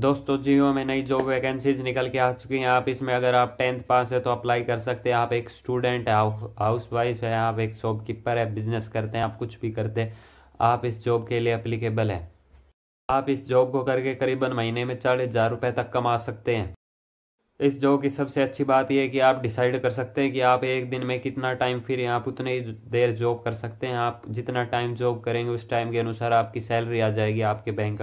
दोस्तों जियो में नई जॉब वैकेंसीज निकल के आ चुकी हैं आप इसमें अगर आप टेंथ पास है तो अप्लाई कर सकते हैं आप एक स्टूडेंट है हाउस वाइफ है आप एक शॉपकीपर है बिजनेस करते हैं आप कुछ भी करते हैं आप इस जॉब के लिए अप्लीकेबल हैं आप इस जॉब को करके करीबन महीने में चालीस हज़ार रुपये तक कमा सकते हैं इस जॉब की सबसे अच्छी बात यह है कि आप डिसाइड कर सकते हैं कि आप एक दिन में कितना टाइम फिर आप उतनी देर जॉब कर सकते हैं आप जितना टाइम जॉब करेंगे उस टाइम के अनुसार आपकी सैलरी आ जाएगी आपके बैंक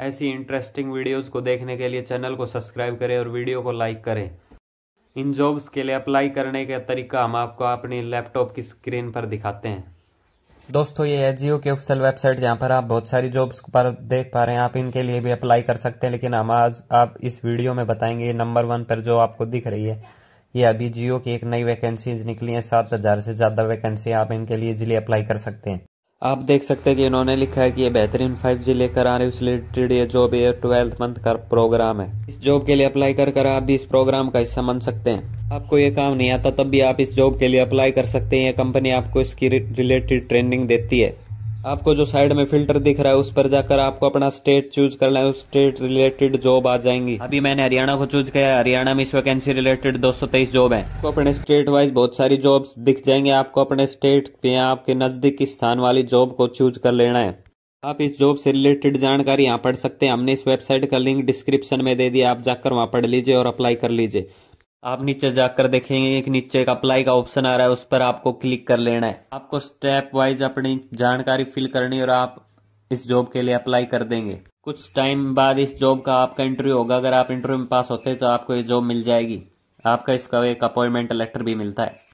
ऐसी इंटरेस्टिंग वीडियोस को देखने के लिए चैनल को सब्सक्राइब करें और वीडियो को लाइक करें इन जॉब्स के लिए अप्लाई करने का तरीका हम आपको अपनी लैपटॉप की स्क्रीन पर दिखाते हैं दोस्तों ये है जियो की ऑफिसल वेबसाइट जहाँ पर आप बहुत सारी जॉब्स पर देख पा रहे हैं आप इनके लिए भी अप्लाई कर सकते हैं लेकिन हम आज आप इस वीडियो में बताएंगे नंबर वन पर जो आपको दिख रही है ये अभी जियो की एक नई वैकेंसीज निकली है सात हजार से ज्यादा वैकेंसी आप इनके लिए इजिली अप्लाई कर सकते हैं आप देख सकते हैं कि इन्होंने लिखा है कि ये बेहतरीन 5G लेकर आ रहे उस रिलेटेड ये जॉब ये ट्वेल्थ मंथ का प्रोग्राम है इस जॉब के लिए अप्लाई कर कर आप भी इस प्रोग्राम का हिस्सा बन सकते हैं आपको ये काम नहीं आता तब भी आप इस जॉब के लिए अप्लाई कर सकते हैं ये कंपनी आपको इसकी रिलेटेड ट्रेनिंग देती है आपको जो साइड में फिल्टर दिख रहा है उस पर जाकर आपको अपना स्टेट चूज करना है उस स्टेट रिलेटेड जॉब आ जाएंगी अभी मैंने हरियाणा को चूज किया है हरियाणा में इस वैकेंसी रिलेटेड 223 जॉब है आपको अपने स्टेट वाइज बहुत सारी जॉब्स दिख जाएंगे आपको अपने स्टेट पे आपके नजदीकी स्थान वाली जॉब को चूज कर लेना है आप इस जॉब से रिलेटेड जानकारी यहाँ पढ़ सकते हैं हमने इस वेबसाइट का लिंक डिस्क्रिप्शन में दे दिया आप जाकर वहाँ पढ़ लीजिए और अप्लाई कर लीजिए आप नीचे जाकर देखेंगे एक नीचे एक अप्लाई का ऑप्शन आ रहा है उस पर आपको क्लिक कर लेना है आपको स्टेप वाइज अपनी जानकारी फिल करनी और आप इस जॉब के लिए अप्लाई कर देंगे कुछ टाइम बाद इस जॉब का आपका इंटरव्यू होगा अगर आप इंटरव्यू में पास होते हैं तो आपको ये जॉब मिल जाएगी आपका इसका एक अपॉइंटमेंट लेटर भी मिलता है